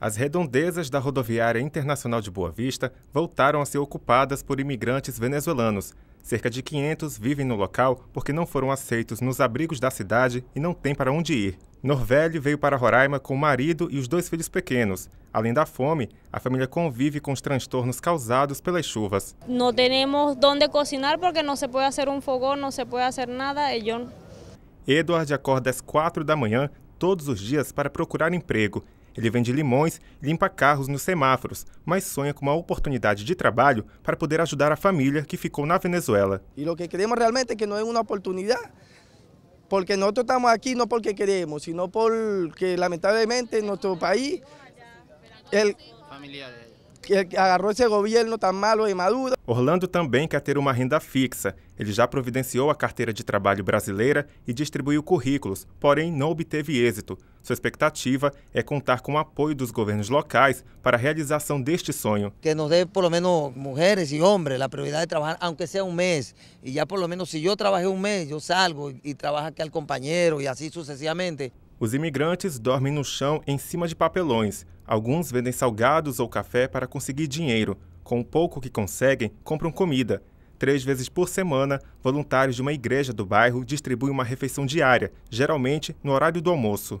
As redondezas da rodoviária internacional de Boa Vista voltaram a ser ocupadas por imigrantes venezuelanos. Cerca de 500 vivem no local porque não foram aceitos nos abrigos da cidade e não têm para onde ir. Norvelli veio para Roraima com o marido e os dois filhos pequenos. Além da fome, a família convive com os transtornos causados pelas chuvas. Não temos onde cozinhar porque não se pode fazer um fogão, não se pode fazer nada. E eu... Edward acorda às 4 da manhã todos os dias para procurar emprego ele vende limões limpa carros nos semáforos, mas sonha com uma oportunidade de trabalho para poder ajudar a família que ficou na Venezuela. E o que queremos realmente é que não é uma oportunidade, porque nós estamos aqui não porque queremos, sino porque lamentavelmente nosso país ele el agarrou esse governo tão malo e Maduro. Orlando também quer ter uma renda fixa. Ele já providenciou a carteira de trabalho brasileira e distribuiu currículos, porém não obteve êxito. Sua expectativa é contar com o apoio dos governos locais para a realização deste sonho. Que nos dê, pelo menos, mulheres e homens, a prioridade de trabalhar, aunque seja um mês. E já, pelo menos, se eu trabalhei um mês, eu salgo e trabalho aqui ao companheiro e assim sucessivamente. Os imigrantes dormem no chão em cima de papelões. Alguns vendem salgados ou café para conseguir dinheiro. Com o pouco que conseguem, compram comida. Três vezes por semana, voluntários de uma igreja do bairro distribuem uma refeição diária, geralmente no horário do almoço.